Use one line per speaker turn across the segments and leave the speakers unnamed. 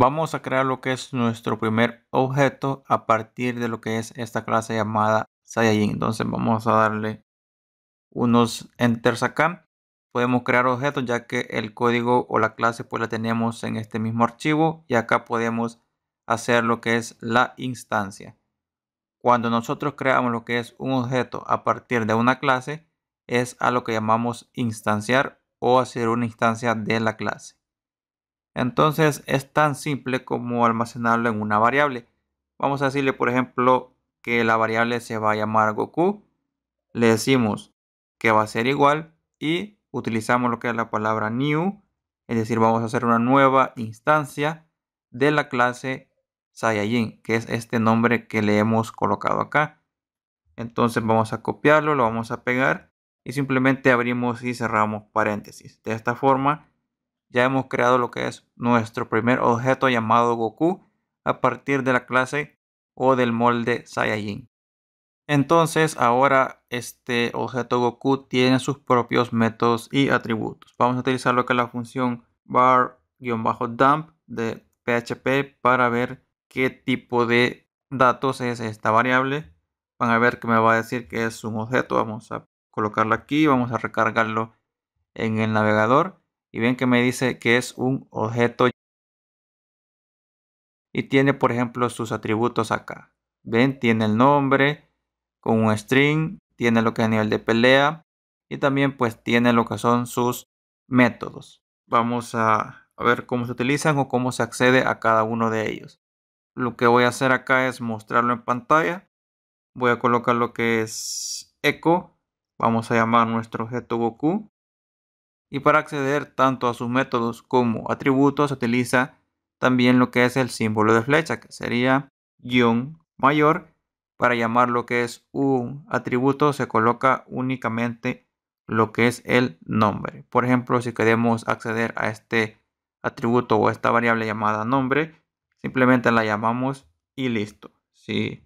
Vamos a crear lo que es nuestro primer objeto a partir de lo que es esta clase llamada Saiyajin. Entonces vamos a darle unos enters acá. Podemos crear objetos ya que el código o la clase pues la tenemos en este mismo archivo y acá podemos hacer lo que es la instancia. Cuando nosotros creamos lo que es un objeto a partir de una clase es a lo que llamamos instanciar o hacer una instancia de la clase. Entonces es tan simple como almacenarlo en una variable. Vamos a decirle, por ejemplo, que la variable se va a llamar Goku. Le decimos que va a ser igual y utilizamos lo que es la palabra new. Es decir, vamos a hacer una nueva instancia de la clase Saiyajin, que es este nombre que le hemos colocado acá. Entonces vamos a copiarlo, lo vamos a pegar y simplemente abrimos y cerramos paréntesis. De esta forma ya hemos creado lo que es nuestro primer objeto llamado Goku a partir de la clase o del molde Saiyajin. Entonces ahora este objeto Goku tiene sus propios métodos y atributos. Vamos a utilizar lo que es la función bar-dump de PHP para ver qué tipo de datos es esta variable. Van a ver que me va a decir que es un objeto. Vamos a colocarlo aquí, vamos a recargarlo en el navegador y ven que me dice que es un objeto y tiene por ejemplo sus atributos acá. Ven, tiene el nombre con un string, tiene lo que es a nivel de pelea y también pues tiene lo que son sus métodos. Vamos a, a ver cómo se utilizan o cómo se accede a cada uno de ellos. Lo que voy a hacer acá es mostrarlo en pantalla. Voy a colocar lo que es echo. Vamos a llamar nuestro objeto Goku y para acceder tanto a sus métodos como atributos se utiliza también lo que es el símbolo de flecha, que sería guión mayor. Para llamar lo que es un atributo se coloca únicamente lo que es el nombre. Por ejemplo, si queremos acceder a este atributo o esta variable llamada nombre, simplemente la llamamos y listo. Si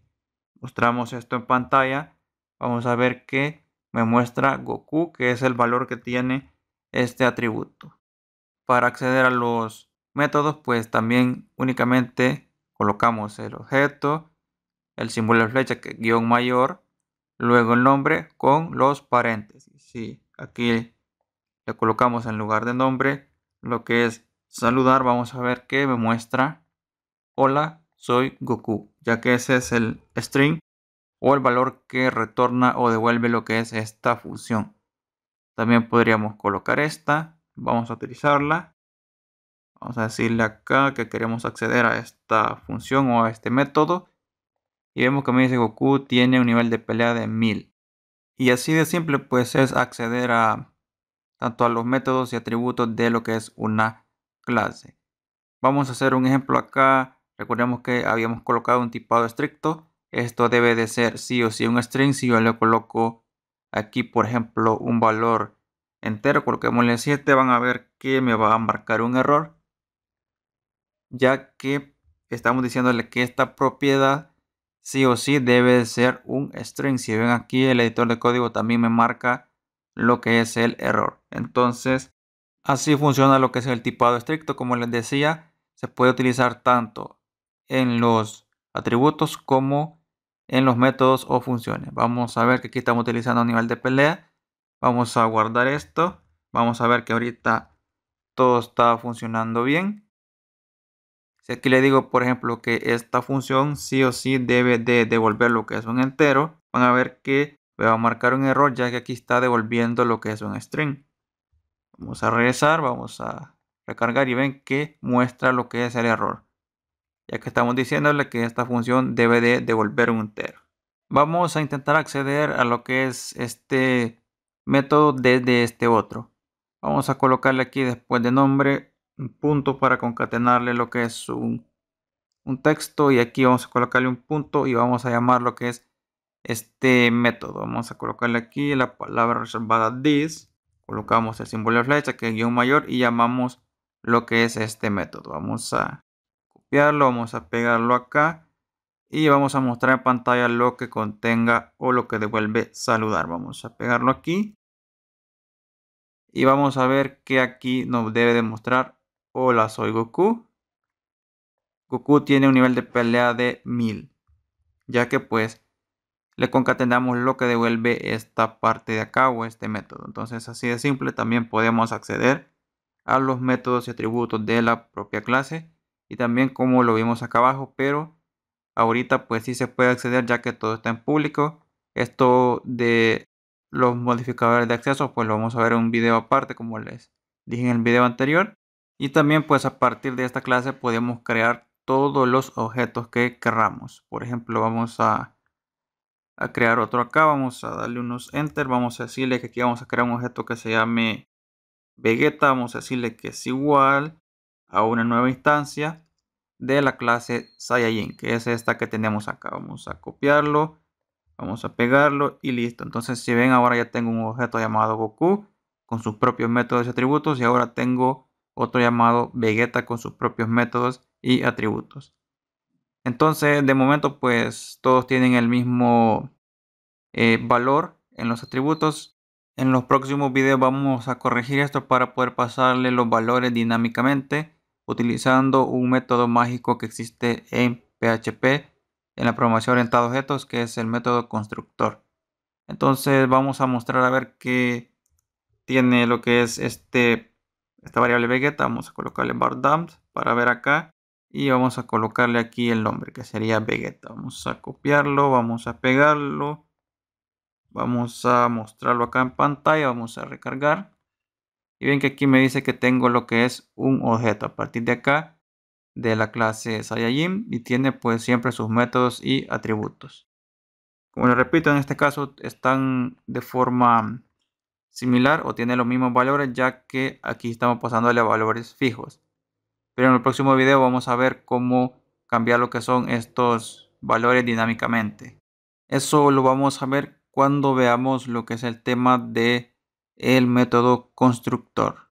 mostramos esto en pantalla, vamos a ver que me muestra Goku, que es el valor que tiene este atributo. Para acceder a los métodos, pues también únicamente colocamos el objeto, el símbolo de flecha guión mayor, luego el nombre con los paréntesis. si aquí le colocamos en lugar de nombre lo que es saludar. Vamos a ver que me muestra hola, soy Goku, ya que ese es el string o el valor que retorna o devuelve lo que es esta función. También podríamos colocar esta. Vamos a utilizarla. Vamos a decirle acá que queremos acceder a esta función o a este método. Y vemos que me dice Goku tiene un nivel de pelea de 1000. Y así de simple pues es acceder a tanto a los métodos y atributos de lo que es una clase. Vamos a hacer un ejemplo acá. Recordemos que habíamos colocado un tipado estricto. Esto debe de ser sí o sí un string. Si yo le coloco aquí por ejemplo un valor entero, el 7, van a ver que me va a marcar un error, ya que estamos diciéndole que esta propiedad sí o sí debe ser un string. Si ven aquí el editor de código también me marca lo que es el error. Entonces así funciona lo que es el tipado estricto. Como les decía, se puede utilizar tanto en los atributos como en los métodos o funciones. Vamos a ver que aquí estamos utilizando a nivel de pelea. Vamos a guardar esto. Vamos a ver que ahorita todo está funcionando bien. Si aquí le digo, por ejemplo, que esta función sí o sí debe de devolver lo que es un entero, van a ver que me va a marcar un error ya que aquí está devolviendo lo que es un string. Vamos a regresar, vamos a recargar y ven que muestra lo que es el error ya que estamos diciéndole que esta función debe de devolver un entero. Vamos a intentar acceder a lo que es este método desde este otro. Vamos a colocarle aquí después de nombre un punto para concatenarle lo que es un, texto y aquí vamos a colocarle un punto y vamos a llamar lo que es este método. Vamos a colocarle aquí la palabra reservada this. Colocamos el símbolo de flecha que es guión mayor y llamamos lo que es este método. Vamos a vamos a pegarlo acá y vamos a mostrar en pantalla lo que contenga o lo que devuelve saludar. Vamos a pegarlo aquí y vamos a ver que aquí nos debe demostrar hola soy Goku. Goku tiene un nivel de pelea de 1000 ya que pues le concatenamos lo que devuelve esta parte de acá o este método. Entonces así de simple también podemos acceder a los métodos y atributos de la propia clase y también como lo vimos acá abajo, pero ahorita pues sí se puede acceder ya que todo está en público. Esto de los modificadores de acceso pues lo vamos a ver en un video aparte como les dije en el video anterior. Y también pues a partir de esta clase podemos crear todos los objetos que queramos Por ejemplo vamos a, a crear otro acá, vamos a darle unos enter, vamos a decirle que aquí vamos a crear un objeto que se llame Vegeta, vamos a decirle que es igual a una nueva instancia de la clase Saiyajin, que es esta que tenemos acá. Vamos a copiarlo, vamos a pegarlo y listo. Entonces, si ven, ahora ya tengo un objeto llamado Goku con sus propios métodos y atributos y ahora tengo otro llamado Vegeta con sus propios métodos y atributos. Entonces, de momento, pues todos tienen el mismo eh, valor en los atributos. En los próximos videos vamos a corregir esto para poder pasarle los valores dinámicamente utilizando un método mágico que existe en PHP en la programación orientada a objetos, que es el método constructor. Entonces vamos a mostrar a ver qué tiene lo que es este, esta variable vegeta. Vamos a colocarle bar dump para ver acá. Y vamos a colocarle aquí el nombre que sería vegeta. Vamos a copiarlo, vamos a pegarlo. Vamos a mostrarlo acá en pantalla, vamos a recargar. Y ven que aquí me dice que tengo lo que es un objeto a partir de acá de la clase Saiyajin y tiene pues siempre sus métodos y atributos. Como les repito, en este caso están de forma similar o tienen los mismos valores ya que aquí estamos pasándole a valores fijos. Pero en el próximo video vamos a ver cómo cambiar lo que son estos valores dinámicamente. Eso lo vamos a ver cuando veamos lo que es el tema de el método constructor.